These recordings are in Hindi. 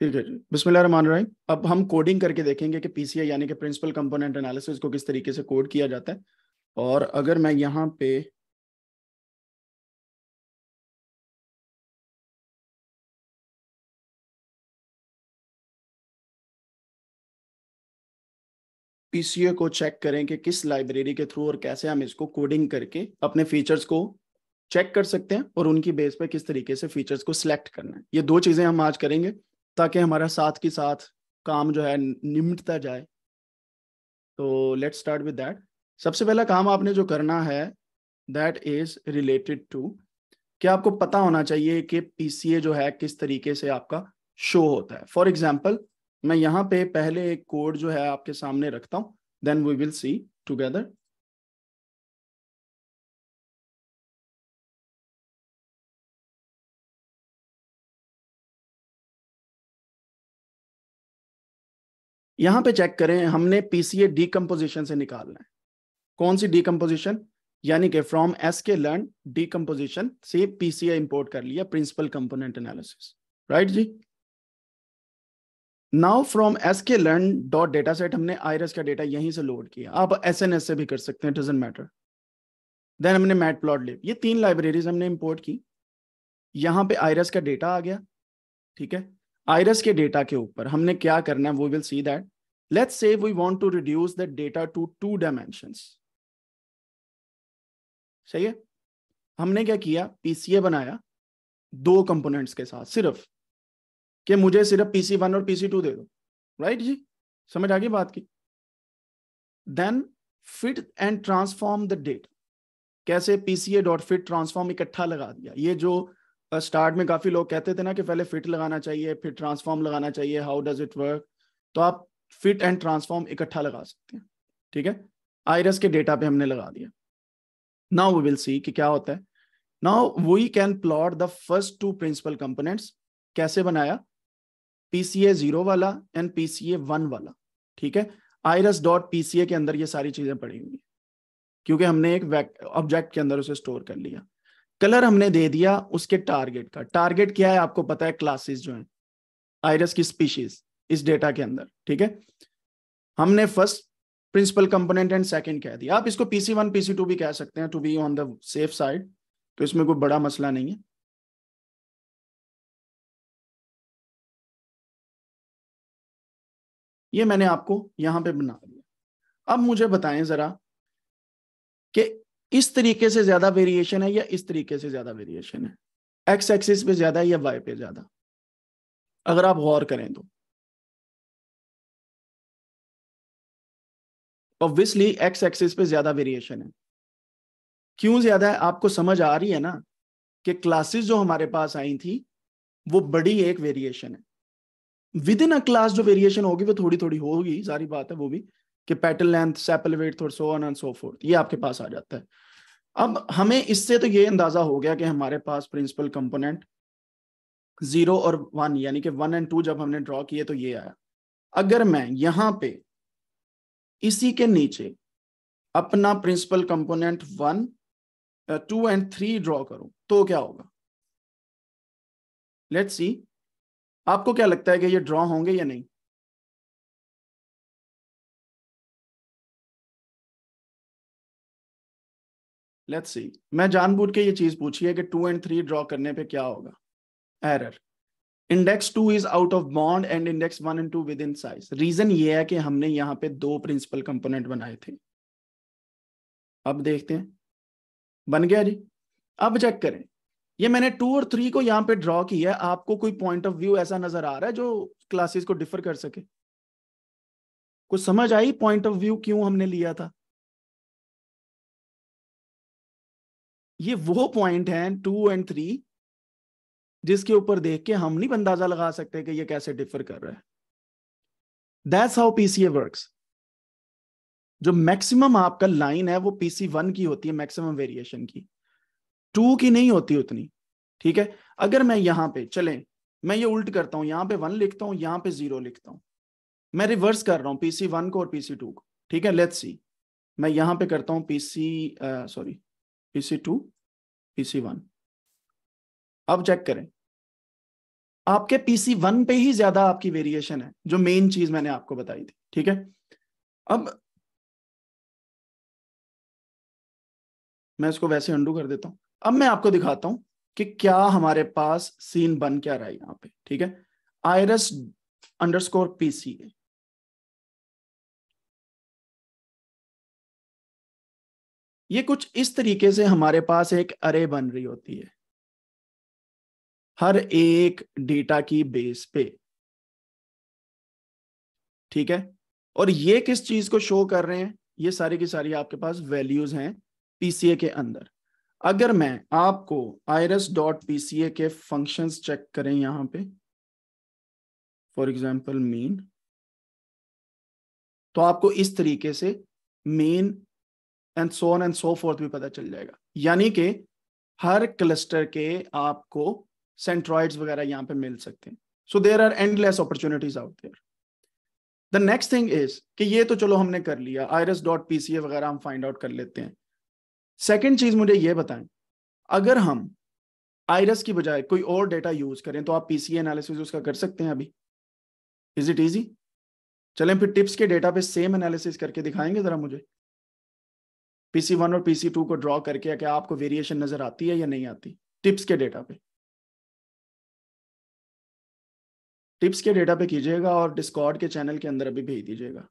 ठीक है जी बिस्मिल्लाह अब हम कोडिंग करके देखेंगे कि पी यानी कि प्रिंसिपल कंपोनेंट एनालिसिस को किस तरीके से कोड किया जाता है और अगर मैं यहाँ पे पीसीए को चेक करें कि किस लाइब्रेरी के थ्रू और कैसे हम इसको कोडिंग करके अपने फीचर्स को चेक कर सकते हैं और उनकी बेस पे किस तरीके से फीचर्स को सिलेक्ट करना है ये दो चीजें हम आज करेंगे ताकि हमारा साथ के साथ काम जो है निमटता जाए तो लेट्स स्टार्ट विद दैट सबसे पहला काम आपने जो करना है दैट इज रिलेटेड टू क्या आपको पता होना चाहिए कि पीसीए जो है किस तरीके से आपका शो होता है फॉर एग्जाम्पल मैं यहाँ पे पहले एक कोड जो है आपके सामने रखता हूँ then we will see together यहां पे चेक करें हमने पीसीए डीकम्पोजिशन से निकालना है कौन सी डीकम्पोजिशन यानी कि from S K learn decomposition से पीसीए इंपोर्ट कर लिया प्रिंसिपल कंपोनेंट एनालिसिस राइट जी now from S K learn dot data set हमने आयरस का डेटा यहीं से लोड किया आप एस एन एस से भी कर सकते हैं डजेंट मैटर देन हमने मैट प्लॉट लिया ये तीन लाइब्रेरीज हमने इंपोर्ट की यहां पे आयरस का डेटा आ गया ठीक है आयरस के डेटा के ऊपर हमने क्या करना है we will see that let's say we want to reduce the data to two dimensions सही है हमने क्या किया पीसीए बनाया दो कंपोनेंट्स के साथ सिर्फ कि मुझे सिर्फ पीसी वन और पीसी टू दे दो राइट right जी समझ आ गई बात की then fit and transform the data कैसे पीसीए डॉट फिट ट्रांसफॉर्म इकट्ठा लगा दिया ये जो स्टार्ट में काफी लोग कहते थे ना कि पहले फिट लगाना चाहिए फिर ट्रांसफॉर्म लगाना चाहिए हाउ डज इट वर्क तो आप फिट एंड ट्रांसफॉर्म इकट्ठा लगा सकते हैं ठीक है आयरस के डेटा पे हमने लगा दिया नाउ वी विल सी कि क्या होता है now we can plot the first two principal components कैसे बनाया पीसीए जीरो वाला एंड पीसीए वन वाला ठीक है आयरस डॉट पीसीए के अंदर ये सारी चीजें पड़ी हुई क्योंकि हमने एक ऑब्जेक्ट के अंदर उसे स्टोर कर लिया कलर हमने दे दिया उसके टारगेट का टारगेट क्या है आपको पता है क्लासेस जो है आयरस की स्पीशीज इस डेटा के अंदर ठीक है हमने first principal component and second कह दिया आप इसको पीसी वन पीसी टू भी कह सकते हैं to be on the safe side तो इसमें कोई बड़ा मसला नहीं है ये मैंने आपको यहां पे बना दिया अब मुझे बताएं जरा कि इस तरीके से ज्यादा वेरिएशन है या इस तरीके से ज्यादा वेरिएशन है एक्स एक्सिस पे ज्यादा है या वाई पे ज्यादा अगर आप गौर करें तो ऑब्वियसली एक्स एक्सिस पे ज्यादा वेरिएशन है क्यों ज्यादा है आपको समझ आ रही है ना कि क्लासेस जो हमारे पास आई थी वो बड़ी एक वेरिएशन है विद इन अ क्लास जो वेरिएशन होगी वो थोड़ी थोड़ी होगी सारी बात है वो भी कि petal length sepal weight so on and so forth ये आपके पास आ जाता है अब हमें इससे तो ये अंदाजा हो गया कि हमारे पास प्रिंसिपल कंपोनेंट जीरो और वन यानी कि वन एंड टू जब हमने ड्रॉ किए तो ये आया अगर मैं यहां पे इसी के नीचे अपना principal component one two and three draw करूं तो क्या होगा लेट्स सी आपको क्या लगता है कि ये ड्रॉ होंगे या नहीं लेट्स सी मैं जानबूझ के ये चीज पूछी है कि टू एंड थ्री ड्रॉ करने पे क्या होगा error index two is out of bond and index one and two within size reason ये है कि हमने यहाँ पे दो प्रिंसिपल कंपोनेंट बनाए थे अब देखते हैं बन गया जी अब चेक करें ये मैंने टू और थ्री को यहाँ पे ड्रॉ की है आपको कोई पॉइंट ऑफ व्यू ऐसा नजर आ रहा है जो क्लासेस को डिफर कर सके कुछ समझ आई पॉइंट ऑफ व्यू क्यों हमने लिया था ये वो पॉइंट हैं टू एंड थ्री जिसके ऊपर देख के हम नहीं अंदाजा लगा सकते कि ये कैसे डिफर कर रहा है दैट्स हाउ पीसीए वर्क्स जो मैक्सिमम आपका लाइन है वो पीसी वन की होती है मैक्सिमम वेरिएशन की टू की नहीं होती उतनी ठीक है अगर मैं यहां पे चले मैं ये उल्ट करता हूं यहां पे वन लिखता हूं यहां पे जीरो लिखता हूं मैं रिवर्स कर रहा हूं पीसी वन को और पीसी टू को ठीक है लेट्स सी मैं यहां पे करता हूं PC sorry EC2, two PC one अब चेक करें आपके पीसी वन पे ही ज्यादा आपकी वेरिएशन है जो मेन चीज मैंने आपको बताई थी ठीक है अब मैं इसको वैसे अंडू कर देता हूं अब मैं आपको दिखाता हूं कि क्या हमारे पास सीन बन क्या रहा है यहां पे ठीक है आयरस अंडरस्कोर है ये कुछ इस तरीके से हमारे पास एक अरे बन रही होती है हर एक डेटा की बेस पे ठीक है और ये किस चीज को शो कर रहे हैं ये सारी की सारी आपके पास वैल्यूज हैं पीसीए के अंदर अगर मैं आपको आयरस डॉट पीसीए के फंक्शंस चेक करें यहां पे फॉर एग्जाम्पल मेन तो आपको इस तरीके से main and so on and so forth भी पता चल जाएगा यानी कि हर क्लस्टर के आपको सेंट्रॉइड्स वगैरह यहाँ पे मिल सकते हैं so there are endless opportunities out there the next thing is कि ये तो चलो हमने कर लिया iris dot P C A वगैरह हम फाइंड आउट कर लेते हैं सेकेंड चीज मुझे ये बताएं अगर हम आयरस की बजाय कोई और डेटा यूज करें तो आप पीसीए एनालिसिस उसका कर सकते हैं अभी इज इट ईजी चलें फिर टिप्स के डेटा पे सेम एनालिसिस करके दिखाएंगे जरा मुझे पीसी वन और पीसी टू को ड्रॉ करके क्या आपको वेरिएशन नजर आती है या नहीं आती टिप्स के डेटा पे टिप्स के डेटा पे कीजिएगा और डिस्कॉर्ड के चैनल के अंदर अभी भेज दीजिएगा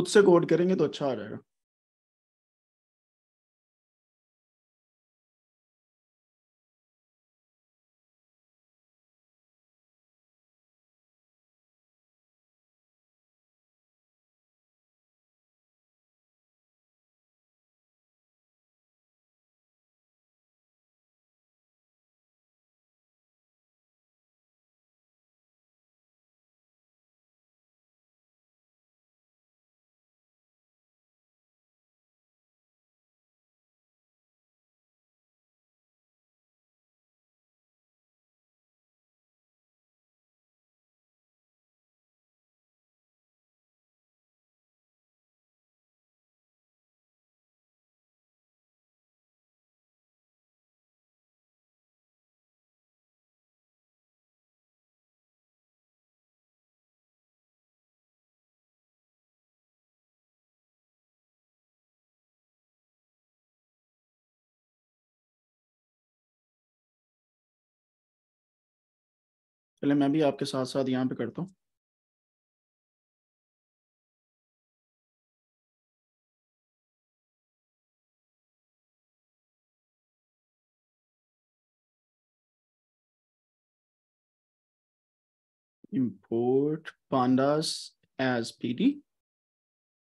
खुद से कोड करेंगे तो अच्छा आ जाएगा पहले मैं भी आपके साथ साथ यहाँ पे करता हूँ पांडास एज पी डी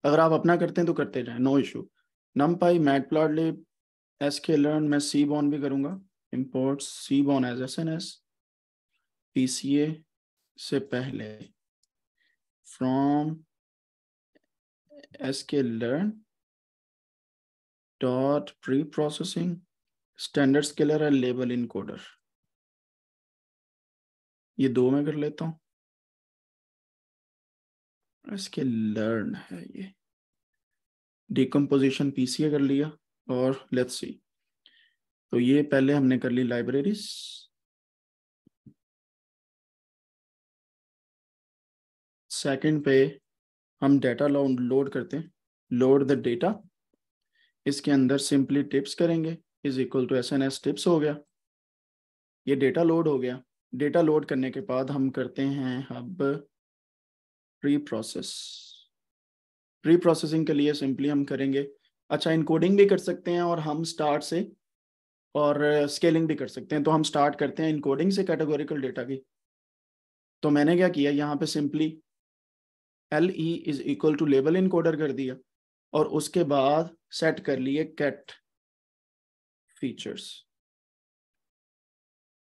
अगर आप अपना करते हैं तो करते जाए no issue numpy matplotlib S K learn मैं सी बॉन भी करूंगा import seaborn as S N S PCA से पहले from S K learn preprocessing standard scaler and label encoder ये दो में कर लेता हूं इसके लर्न है ये डिकम्पोजिशन पीसीए कर लिया और लेट्स सी तो ये पहले हमने कर ली लाइब्रेरीज सेकंड पे हम डेटा लोड करते हैं लोड द डेटा इसके अंदर सिंपली टिप्स करेंगे is equal to S N S tips हो गया ये डेटा लोड हो गया डेटा लोड करने के बाद हम करते हैं हब प्री प्रोसेस प्री प्रोसेसिंग के लिए सिंपली हम करेंगे अच्छा इनकोडिंग भी कर सकते हैं और हम स्टार्ट से और स्केलिंग भी कर सकते हैं तो हम स्टार्ट करते हैं इनकोडिंग से कैटेगोरिकल डेटा की तो मैंने क्या किया यहाँ पे simply L E is equal to label coder कर दिया और उसके बाद सेट कर लिए cat features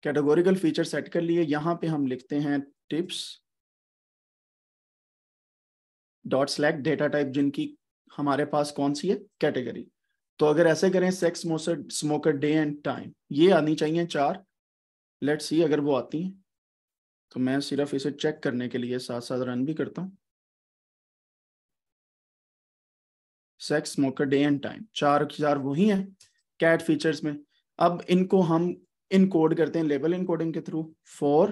categorical feature set कर लिए यहां पे हम लिखते हैं tips dot select data type जिनकी हमारे पास कौन सी है कैटेगरी तो अगर ऐसे करें सेक्स मोसर स्मोकर डे एंड टाइम ये आनी चाहिए चार लेट्स सी अगर वो आती हैं तो मैं सिर्फ इसे चेक करने के लिए साथ साथ रन भी करता हूँ sex smoker day and time चार चार वही हैं कैट फीचर्स में अब इनको हम इनकोड करते हैं लेबल इनकोडिंग के थ्रू फॉर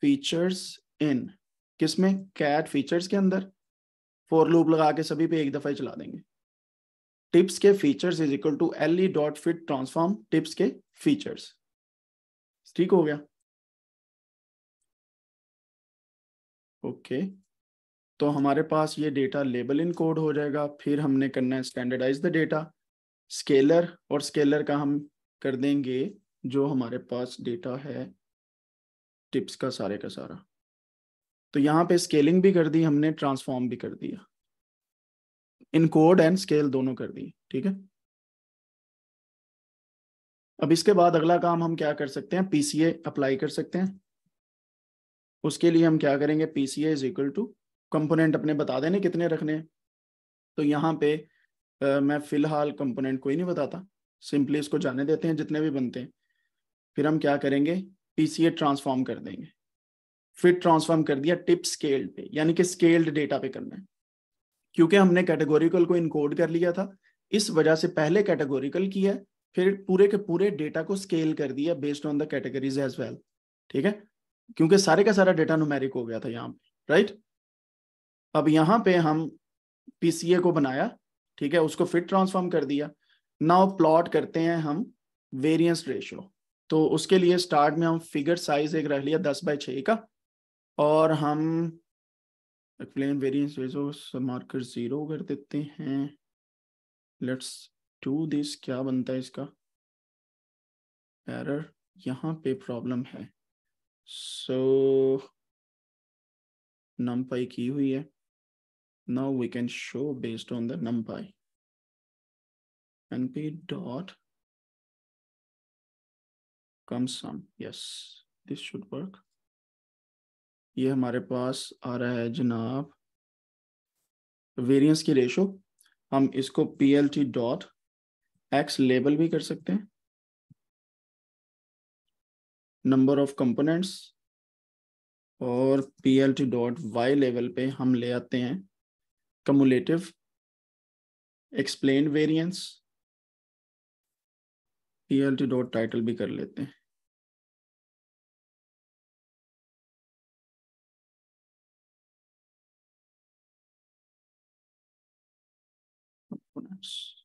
फीचर्स इन किसमें कैट फीचर्स के अंदर फॉर लूप लगा के सभी पे एक दफा ही चला देंगे टिप्स के features is equal to L E dot fit transform tips के फीचर्स ठीक हो गया ओके okay. तो हमारे पास ये डेटा लेबल इन कोड हो जाएगा फिर हमने करना है स्टैंडर्डाइज द डेटा स्केलर और स्केलर का हम कर देंगे जो हमारे पास डेटा है टिप्स का सारे का सारा तो यहाँ पे स्केलिंग भी कर दी हमने ट्रांसफॉर्म भी कर दिया इन कोड एंड स्केल दोनों कर दिए ठीक है अब इसके बाद अगला काम हम क्या कर सकते हैं पीसीए अप्लाई कर सकते हैं उसके लिए हम क्या करेंगे PCA is equal to component अपने बता देने कितने रखने तो यहाँ पे आ, मैं फिलहाल कंपोनेंट कोई नहीं बताता सिंपली इसको जाने देते हैं जितने भी बनते हैं फिर हम क्या करेंगे पीसीए ट्रांसफॉर्म कर देंगे फिर ट्रांसफॉर्म कर दिया टिप स्केल्ड पे यानी कि स्केल्ड डेटा पे करना है क्योंकि हमने कैटेगोरिकल को इनकोड कर लिया था इस वजह से पहले कैटेगोरिकल किया फिर पूरे के पूरे डेटा को स्केल कर दिया based on the categories as well ठीक है क्योंकि सारे का सारा डेटा नुमेरिक हो गया था यहाँ पे राइट अब यहाँ पे हम पीसीए को बनाया ठीक है उसको फिट ट्रांसफॉर्म कर दिया नाउ प्लॉट करते हैं हम वेरियंस रेशियो तो उसके लिए स्टार्ट में हम फिगर साइज एक रख लिया दस बाई छ का और हम explain variance ratio marker zero कर देते हैं लेट्स टू दिस क्या बनता है इसका एरर यहाँ पे प्रॉब्लम है सो so, नम पाई की हुई है Now we can show based on the numpy. NP dot cum sum yes this should work ये हमारे पास आ रहा है जनाब वेरिएंस की रेशो हम इसको P L T dot X label भी कर सकते हैं नंबर ऑफ कंपोनेंट्स और P L T dot Y level पे हम ले आते हैं cumulative, explained variance, T dot title भी कर लेते हैं components.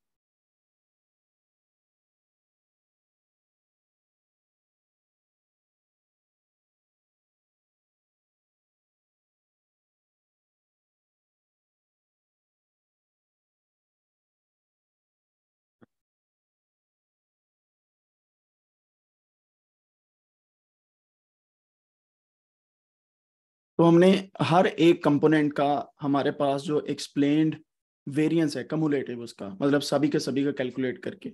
तो हमने हर एक कंपोनेंट का हमारे पास जो एक्सप्लेन्ड वेरिएंस है कमुलेटिव उसका मतलब सभी के सभी का कैलकुलेट करके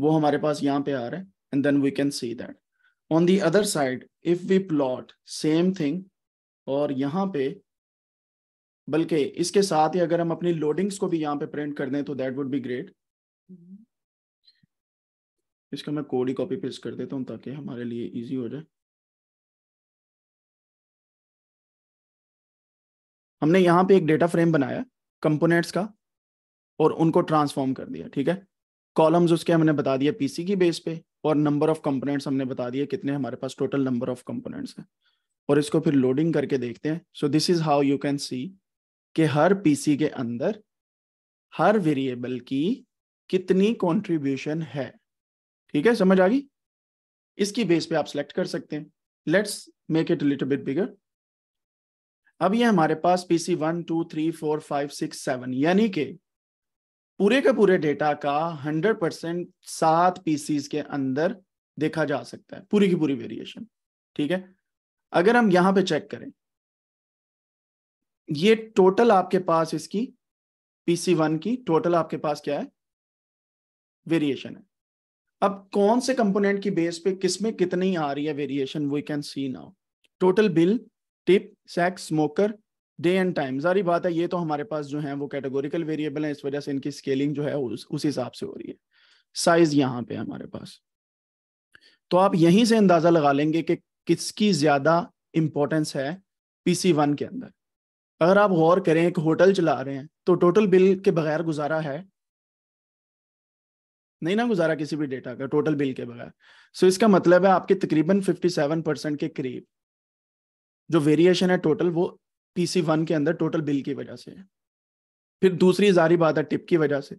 वो हमारे पास यहाँ पे आ रहा है and then we can see that on the other side if we plot same thing और यहाँ पे बल्कि इसके साथ ही अगर हम अपनी लोडिंग्स को भी यहाँ पे प्रिंट कर दें तो दैट वुड बी ग्रेट इसका मैं कोड ही कॉपी पेस्ट कर देता हूँ ताकि हमारे लिए इजी हो जाए हमने यहाँ पे एक डेटा फ्रेम बनाया कंपोनेंट्स का और उनको ट्रांसफॉर्म कर दिया ठीक है कॉलम्स उसके हमने बता दिया पीसी की बेस पे और नंबर ऑफ कंपोनेंट्स हमने बता दिए कितने हमारे पास टोटल नंबर ऑफ कंपोनेंट्स हैं और इसको फिर लोडिंग करके देखते हैं so this is how you can see कि हर पीसी के अंदर हर वेरिएबल की कितनी कंट्रीब्यूशन है ठीक है समझ आ गई इसकी बेस पे आप सेलेक्ट कर सकते हैं let's make it little bit bigger अब ये हमारे पास PC one two three four five six seven यानी कि पूरे के पूरे डेटा का हंड्रेड परसेंट सात पीसीज के अंदर देखा जा सकता है पूरी की पूरी वेरिएशन ठीक है अगर हम यहां पे चेक करें ये टोटल आपके पास इसकी पीसी वन की टोटल आपके पास क्या है वेरिएशन है अब कौन से कंपोनेंट की बेस पे किसमें कितनी आ रही है variation we can see now total bill tip sex smoker day and time सारी बात है ये तो हमारे पास जो है वो कैटेगोरिकल वेरिएबल है इस वजह से इनकी स्केलिंग जो है उस उस हिसाब से हो रही है साइज यहाँ पे हमारे पास तो आप यहीं से अंदाजा लगा लेंगे कि किसकी ज्यादा इंपॉर्टेंस है पीसी वन के अंदर अगर आप गौर करें एक होटल चला रहे हैं तो टोटल बिल के बगैर गुजारा है नहीं ना गुजारा किसी भी डेटा का टोटल बिल के बगैर सो so इसका मतलब है आपके तकरीबन 57 परसेंट के करीब जो वेरिएशन है टोटल वो पीसी वन के अंदर टोटल बिल की वजह से है फिर दूसरी जारी बात है टिप की वजह से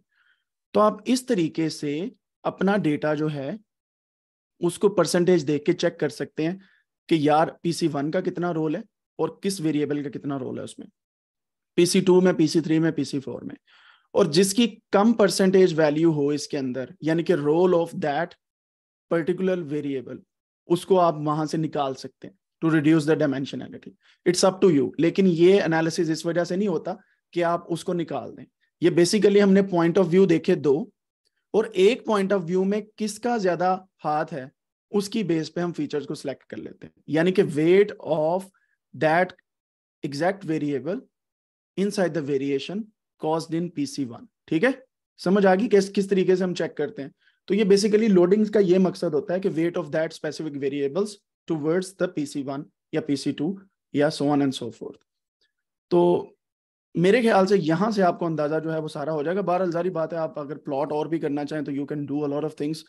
तो आप इस तरीके से अपना डेटा जो है उसको परसेंटेज देख के चेक कर सकते हैं कि यार पीसी वन का कितना रोल है और किस वेरिएबल का कितना रोल है उसमें पीसी टू में पीसी थ्री में पीसी फोर में और जिसकी कम परसेंटेज वैल्यू हो इसके अंदर यानी कि role of that particular variable उसको आप वहां से निकाल सकते हैं to reduce the dimensionality it's up to you लेकिन ये एनालिसिस इस वजह से नहीं होता कि आप उसको निकाल दें ये बेसिकली हमने पॉइंट ऑफ व्यू देखे दो और एक पॉइंट ऑफ व्यू में किसका ज्यादा हाथ है उसकी बेस पे हम फीचर्स को सिलेक्ट कर लेते हैं यानी कि weight of that exact variable inside the variation caused in P C one ठीक है समझ आ गई किस किस तरीके से हम चेक करते हैं तो ये बेसिकली लोडिंग्स का ये मकसद होता है कि weight of that specific variables towards the PC1 या PC2 या so on and so forth. तो मेरे ख्याल से यहाँ से आपको अंदाजा जो है वो सारा हो जाएगा बहरहाल अलजारी बात है आप अगर प्लॉट और भी करना चाहें तो you can do a lot of things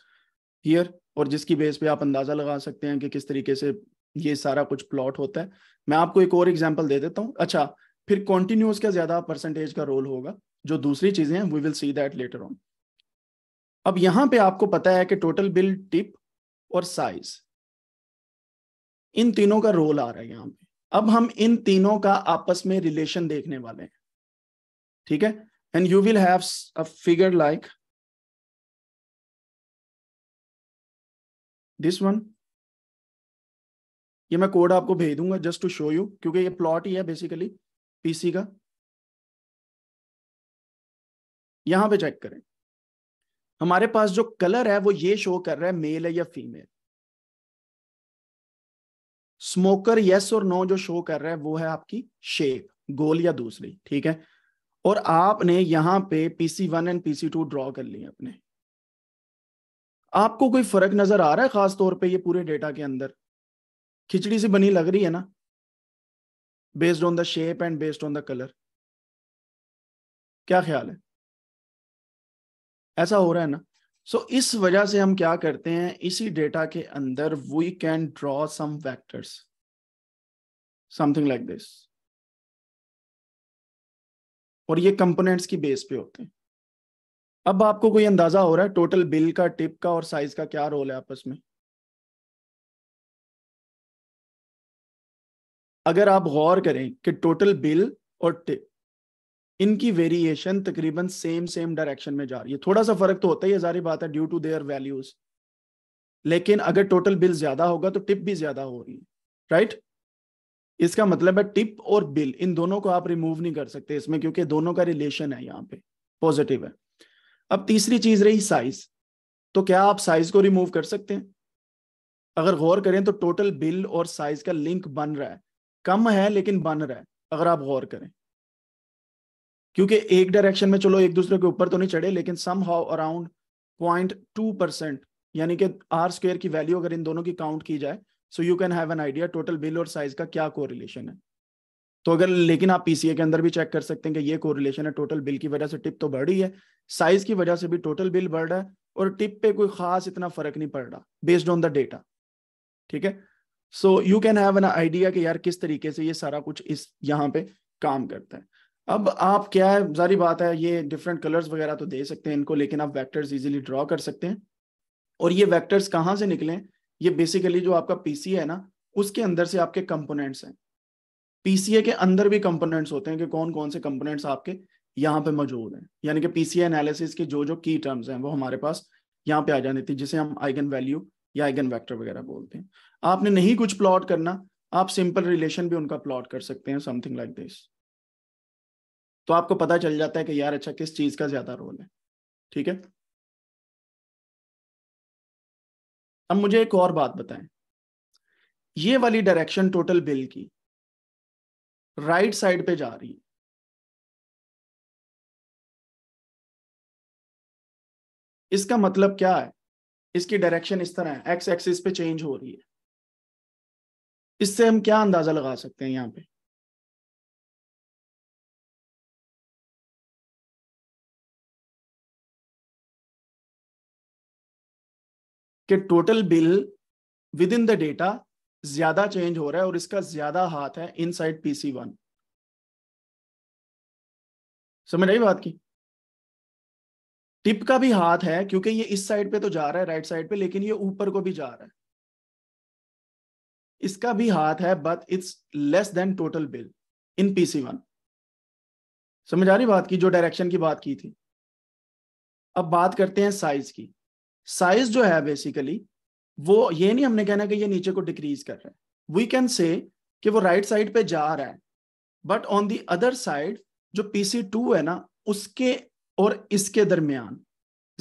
here और जिसकी बेस पे आप अंदाजा लगा सकते हैं कि किस तरीके से ये सारा कुछ प्लॉट होता है मैं आपको एक और एग्जाम्पल दे देता हूँ अच्छा फिर कॉन्टिन्यूस का ज्यादा परसेंटेज का रोल होगा जो दूसरी चीजें हैं we will see that later on अब यहाँ पे आपको पता है कि टोटल बिल टिप और साइज इन तीनों का रोल आ रहा है यहां पे अब हम इन तीनों का आपस में रिलेशन देखने वाले हैं ठीक है and you will have a figure like this one ये मैं कोड आपको भेज दूंगा जस्ट टू शो यू क्योंकि ये प्लॉट ही है बेसिकली पीसी का यहां पे चेक करें हमारे पास जो कलर है वो ये शो कर रहा है मेल है या फीमेल स्मोकर यस और नो जो शो कर रहा है वो है आपकी शेप गोल या दूसरी ठीक है और आपने यहां पे PC one and PC two draw कर लिए अपने आपको कोई फर्क नजर आ रहा है खास तौर पे ये पूरे डेटा के अंदर खिचड़ी सी बनी लग रही है ना based on the shape and based on the colour क्या ख्याल है ऐसा हो रहा है ना सो so, इस वजह से हम क्या करते हैं इसी डेटा के अंदर we can draw some factors something like this और ये कंपोनेंट्स की बेस पे होते हैं अब आपको कोई अंदाजा हो रहा है टोटल बिल का टिप का और साइज का क्या रोल है आपस में अगर आप गौर करें कि टोटल बिल और टिप इनकी वेरिएशन तकरीबन सेम सेम डायरेक्शन में जा रही है थोड़ा सा फर्क तो होता ही है जारी बात है ड्यू टू देयर वैल्यूज लेकिन अगर टोटल बिल ज्यादा होगा तो टिप भी ज्यादा हो रही है राइट right? इसका मतलब है टिप और बिल इन दोनों को आप रिमूव नहीं कर सकते इसमें क्योंकि दोनों का रिलेशन है यहाँ पे पॉजिटिव है अब तीसरी चीज रही साइज तो क्या आप साइज को रिमूव कर सकते हैं अगर गौर करें तो टोटल बिल और साइज का लिंक बन रहा है कम है लेकिन बन रहा है अगर आप गौर करें क्योंकि एक डायरेक्शन में चलो एक दूसरे के ऊपर तो नहीं चढ़े लेकिन somehow around point two percent यानी कि आर स्क्र की वैल्यू अगर इन दोनों की काउंट की जाए so you can have an idea total bill और साइज का क्या को है तो अगर लेकिन आप पीसीए के अंदर भी चेक कर सकते हैं कि ये कोरिलेशन है टोटल बिल की वजह से टिप तो बढ़ रही है साइज की वजह से भी टोटल बिल बढ़ रहा है और टिप पे कोई खास इतना फर्क नहीं पड़ रहा बेस्ड ऑन द डेटा ठीक है so you can have an idea कि यार किस तरीके से ये सारा कुछ इस यहाँ पे काम करता है अब आप क्या है जारी बात है ये डिफरेंट कलर्स वगैरह तो दे सकते हैं इनको लेकिन आप वैक्टर्स इजिली ड्रॉ कर सकते हैं और ये वैक्टर्स कहाँ से निकले ये बेसिकली जो आपका पीसी है ना उसके अंदर से आपके कंपोनेंट्स हैं पीसीए के अंदर भी कंपोनेंट्स होते हैं कि कौन कौन से कंपोनेंट्स आपके यहाँ पे मौजूद हैं यानी कि पीसीए एनालिसिस के जो जो की टर्म्स हैं वो हमारे पास यहाँ पे आ जाने थी जिसे हम आइगन वैल्यू या आइगन वैक्टर वगैरह बोलते हैं आपने नहीं कुछ प्लॉट करना आप सिंपल रिलेशन भी उनका प्लॉट कर सकते हैं समथिंग लाइक दिस तो आपको पता चल जाता है कि यार अच्छा किस चीज का ज्यादा रोल है ठीक है अब मुझे एक और बात बताएं ये वाली डायरेक्शन टोटल बिल की राइट साइड पे जा रही है इसका मतलब क्या है इसकी डायरेक्शन इस तरह है एक्स एक्सिस पे चेंज हो रही है इससे हम क्या अंदाजा लगा सकते हैं यहां पे कि total bill within the data ज्यादा चेंज हो रहा है और इसका ज्यादा हाथ है इन साइड पीसी वन समझ आई बात की टिप का भी हाथ है क्योंकि ये इस साइड पे तो जा रहा है राइट साइड पे लेकिन ये ऊपर को भी जा रहा है इसका भी हाथ है but it's less than total bill in PC one समझ आ रही बात की जो डायरेक्शन की बात की थी अब बात करते हैं साइज की साइज जो है बेसिकली वो ये नहीं हमने कहना कि ये नीचे को डिक्रीज कर रहा है वी कैन से कि वो राइट right साइड पे जा रहा है but on the other side जो पीसी टू है ना उसके और इसके दरमियान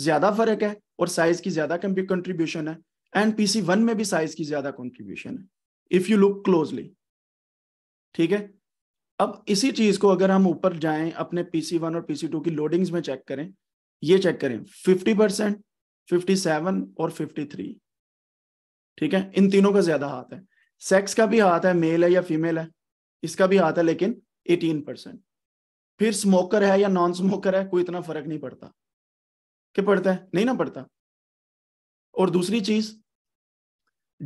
ज्यादा फर्क है और साइज की ज्यादा कंट्रीब्यूशन है एंड पीसी वन में भी साइज की ज्यादा कंट्रीब्यूशन है इफ यू लुक क्लोजली ठीक है अब इसी चीज को अगर हम ऊपर जाएं अपने पीसी वन और पीसी टू की लोडिंग्स में चेक करें ये चेक करें फिफ्टी परसेंट 57 और 53 ठीक है इन तीनों का ज्यादा हाथ है सेक्स का भी हाथ है मेल है या फीमेल है इसका भी हाथ है लेकिन 18 परसेंट फिर स्मोकर है या नॉन स्मोकर है कोई इतना फर्क नहीं पड़ता क्या पड़ता है नहीं ना पड़ता और दूसरी चीज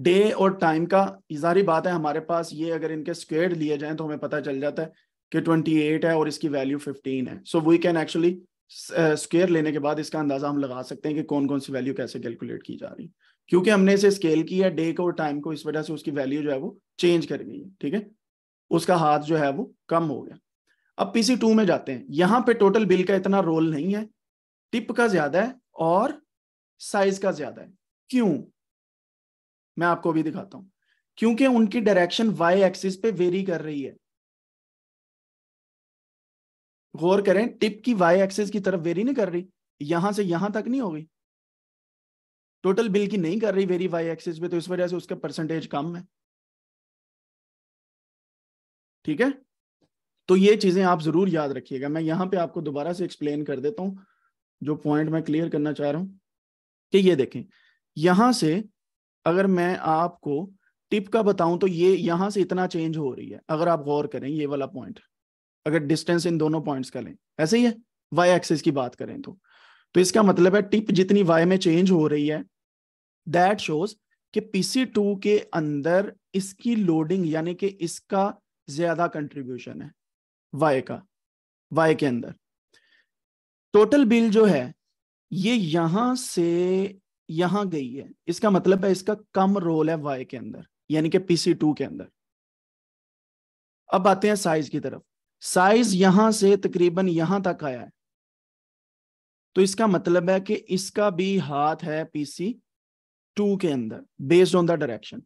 डे और टाइम का इजारी बात है हमारे पास ये अगर इनके स्क्वेयर लिए जाए तो हमें पता चल जाता है कि 28 है और इसकी वैल्यू 15 है so we can actually square लेने के बाद इसका अंदाजा हम लगा सकते हैं कि कौन कौन सी वैल्यू कैसे कैलकुलेट की जा रही है क्योंकि हमने इसे स्केल किया डे को और टाइम को इस वजह से उसकी वैल्यू जो है वो चेंज कर गई है ठीक है उसका हाथ जो है वो कम हो गया अब पीसी टू में जाते हैं यहाँ पे टोटल बिल का इतना रोल नहीं है टिप का ज्यादा है और साइज का ज्यादा है क्यों मैं आपको भी दिखाता हूं क्योंकि उनकी डायरेक्शन वाई एक्सिस पे वेरी कर रही है गौर करें टिप की वाई एक्सेस की तरफ वेरी नहीं कर रही यहां से यहां तक नहीं हो गई टोटल बिल की नहीं कर रही वेरी वाई एक्सेस पे तो इस वजह से उसका परसेंटेज कम है ठीक है तो ये चीजें आप जरूर याद रखिएगा मैं यहाँ पे आपको दोबारा से एक्सप्लेन कर देता हूँ जो पॉइंट मैं क्लियर करना चाह रहा हूं कि ये देखें यहां से अगर मैं आपको टिप का बताऊं तो ये यहां से इतना चेंज हो रही है अगर आप गौर करें ये वाला पॉइंट अगर डिस्टेंस इन दोनों पॉइंट्स का लें ऐसे ही है वाई एक्सिस की बात करें तो तो इसका मतलब है टिप जितनी वाई में चेंज हो रही है दैट शोज कि पीसी टू के अंदर इसकी लोडिंग यानी कि इसका ज्यादा कंट्रीब्यूशन है वाई का वाई के अंदर टोटल बिल जो है ये यहां से यहां गई है इसका मतलब है इसका कम रोल है वाई के अंदर यानी कि पीसी टू के अंदर अब आते हैं साइज की तरफ साइज यहां से तकरीबन यहां तक आया है तो इसका मतलब है कि इसका भी हाथ है पीसी टू के अंदर बेस्ड ऑन द डायरेक्शन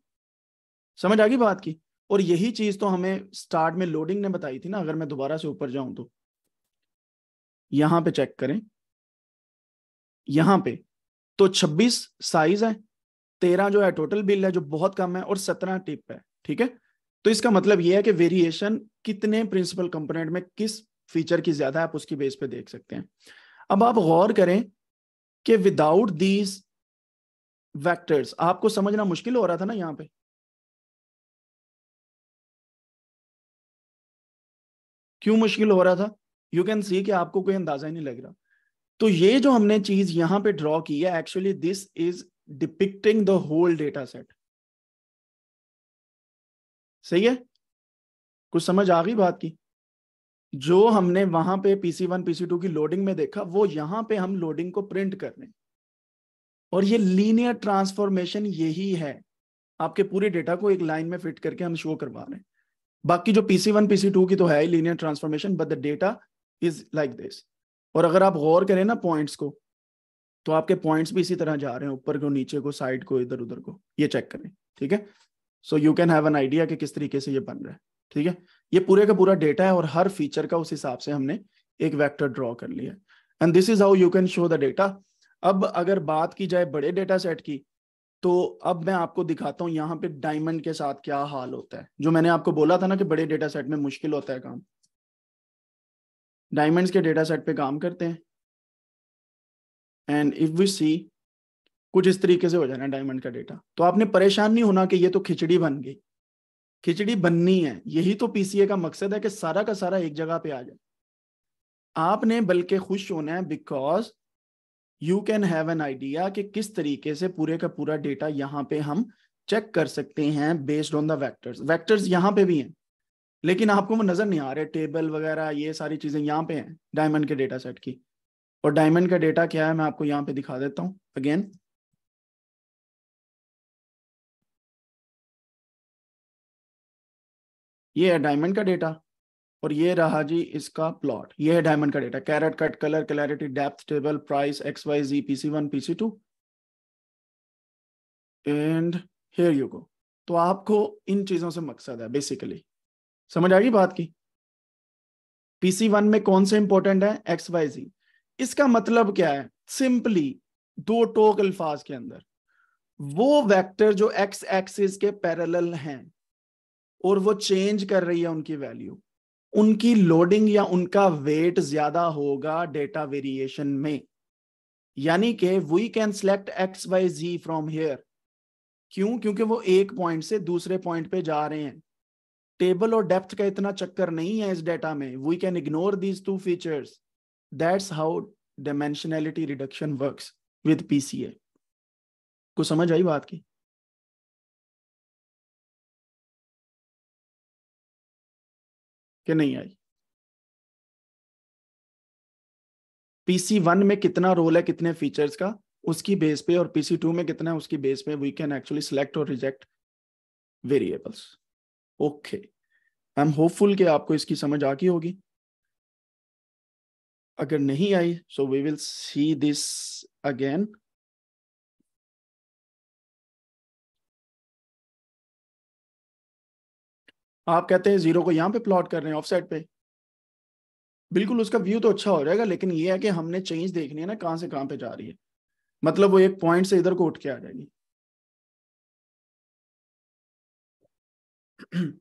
समझ आ गई बात की और यही चीज तो हमें स्टार्ट में लोडिंग ने बताई थी ना अगर मैं दोबारा से ऊपर जाऊं तो यहां पे चेक करें यहां पे तो 26 साइज है 13 जो है टोटल बिल है जो बहुत कम है और 17 टिप है ठीक है तो इसका मतलब यह है कि वेरिएशन कितने प्रिंसिपल कंपोनेंट में किस फीचर की ज्यादा आप उसकी बेस पे देख सकते हैं अब आप गौर करें कि विदाउट दीज वैक्टर्स आपको समझना मुश्किल हो रहा था ना यहाँ पे क्यों मुश्किल हो रहा था यू कैन सी कि आपको कोई अंदाजा ही नहीं लग रहा तो ये जो हमने चीज यहां पे ड्रॉ की है actually this is depicting the whole data set सही है कुछ समझ आ गई बात की जो हमने वहां पे पीसी वन पीसी टू की लोडिंग में देखा वो यहां पे हम लोडिंग को प्रिंट कर रहे हैं और ये लीनियर ट्रांसफॉर्मेशन यही है आपके पूरे डेटा को एक लाइन में फिट करके हम शो करवा रहे हैं बाकी जो पीसी वन पीसी टू की तो है ही linear transformation but the data is like this और अगर आप गौर करें ना पॉइंट्स को तो आपके पॉइंट्स भी इसी तरह जा रहे हैं ऊपर को नीचे को साइड को इधर उधर को ये चेक करें ठीक है so you can have an idea कि किस तरीके से ये बन रहा है ठीक है ये पूरे का पूरा डेटा है और हर फीचर का उस हिसाब से हमने एक वैक्टर ड्रॉ कर लिया and this is how you can show the data अब अगर बात की जाए बड़े डेटा सेट की तो अब मैं आपको दिखाता हूँ यहाँ पे डायमंड के साथ क्या हाल होता है जो मैंने आपको बोला था ना कि बड़े डेटा सेट में मुश्किल होता है काम डायमंड्स के डेटा सेट पे काम करते हैं एंड इफ वी सी कुछ इस तरीके से हो जाना डायमंड का डेटा तो आपने परेशान नहीं होना कि ये तो खिचड़ी बन गई खिचड़ी बननी है यही तो पीसीए का मकसद है कि सारा का सारा एक जगह पे आ जाए आपने बल्कि खुश होना है because you can have an idea कि किस तरीके से पूरे का पूरा डेटा यहाँ पे हम चेक कर सकते हैं based on the vectors vectors यहाँ पे भी हैं लेकिन आपको वो नजर नहीं आ रहे टेबल वगैरह ये सारी चीजें यहाँ पे हैं डायमंड के डेटा सेट की और डायमंड का डेटा क्या है मैं आपको यहाँ पे दिखा देता हूँ अगेन ये है डायमंड का डेटा और ये रहा जी इसका प्लॉट ये है डायमंड का data carat cut colour clarity depth table price X Y Z PC one PC two and here you go तो आपको इन चीजों से मकसद है बेसिकली समझ आएगी बात की पीसी वन में कौन से इंपॉर्टेंट है एक्स वाई जी इसका मतलब क्या है सिंपली दो टोक अल्फाज के अंदर वो वेक्टर जो एक्स एक्सिस के पैरेलल हैं और वो चेंज कर रही है उनकी वैल्यू उनकी लोडिंग या उनका वेट ज्यादा होगा डेटा वेरिएशन में यानी कि we can select X Y Z from here क्यों क्योंकि वो एक पॉइंट से दूसरे पॉइंट पे जा रहे हैं टेबल और डेप्थ का इतना चक्कर नहीं है इस डेटा में we can ignore these two features that's how dimensionality reduction works with PCA को समझ आई बात की कि नहीं आई पीसी वन में कितना रोल है कितने फीचर्स का उसकी बेस पे और पीसी टू में कितना है उसकी बेस पे वी कैन एक्चुअली सिलेक्ट और reject variables okay I am hopeful कि आपको इसकी समझ आ गई होगी अगर नहीं आई so we will see this again आप कहते हैं जीरो को यहाँ पे प्लॉट कर रहे हैं ऑफसेट पे बिल्कुल उसका व्यू तो अच्छा हो जाएगा लेकिन ये है कि हमने चेंज देखनी है ना कहाँ से कहाँ पे जा रही है मतलब वो एक पॉइंट से इधर को उठ के आ जाएगी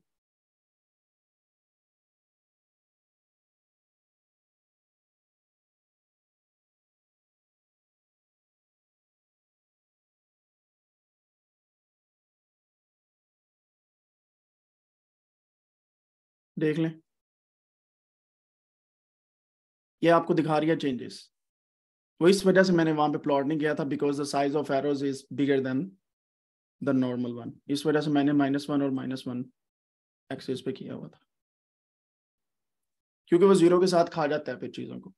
देख लें ये आपको दिखा रही है चेंजेस वो इस वजह से मैंने वहां पे प्लॉट नहीं किया था because the size of arrows is bigger than the normal one इस वजह से मैंने माइनस वन और माइनस वन एक्सेस पे किया हुआ था क्योंकि वो जीरो के साथ खा जाता है फिर चीजों को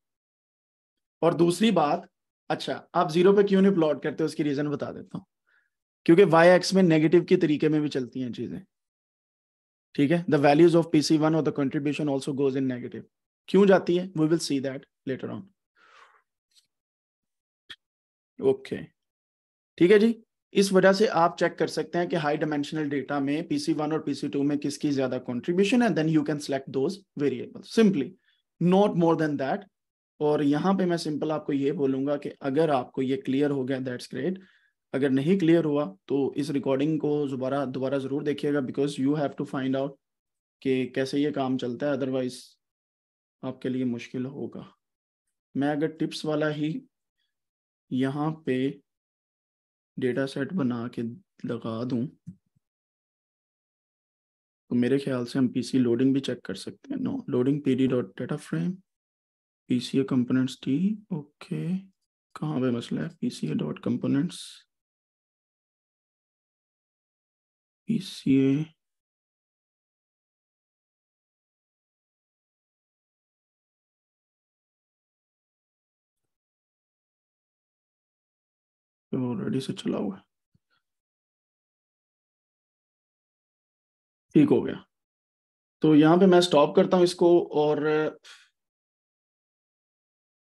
और दूसरी बात अच्छा आप जीरो पे क्यों नहीं प्लॉट करते उसकी रीजन बता देता हूँ क्योंकि वाई एक्स में नेगेटिव के तरीके में भी चलती हैं चीजें ठीक है the values of C one और the contribution also goes in negative क्यों जाती है we will see that later on okay ठीक है जी इस वजह से आप चेक कर सकते हैं कि हाई डायमेंशनल डेटा में पीसी वन और पीसी टू में किसकी ज्यादा कॉन्ट्रीब्यूशन है then you can select those variable simply not more than that और यहां पे मैं सिंपल आपको ये बोलूंगा कि अगर आपको ये क्लियर हो गया दैट्स ग्रेट अगर नहीं क्लियर हुआ तो इस रिकॉर्डिंग को दोबारा दोबारा ज़रूर देखिएगा because you have to find out कि कैसे ये काम चलता है अदरवाइज आपके लिए मुश्किल होगा मैं अगर टिप्स वाला ही यहाँ पे डेटा सेट बना के लगा दूँ तो मेरे ख्याल से हम पीसी लोडिंग भी चेक कर सकते हैं no loading P D dot data frame P C A components T okay कहाँ पे मसला है P C A dot components इसलिए ऑलरेडी तो से चला हुआ ठीक हो गया तो यहाँ पे मैं स्टॉप करता हूँ इसको और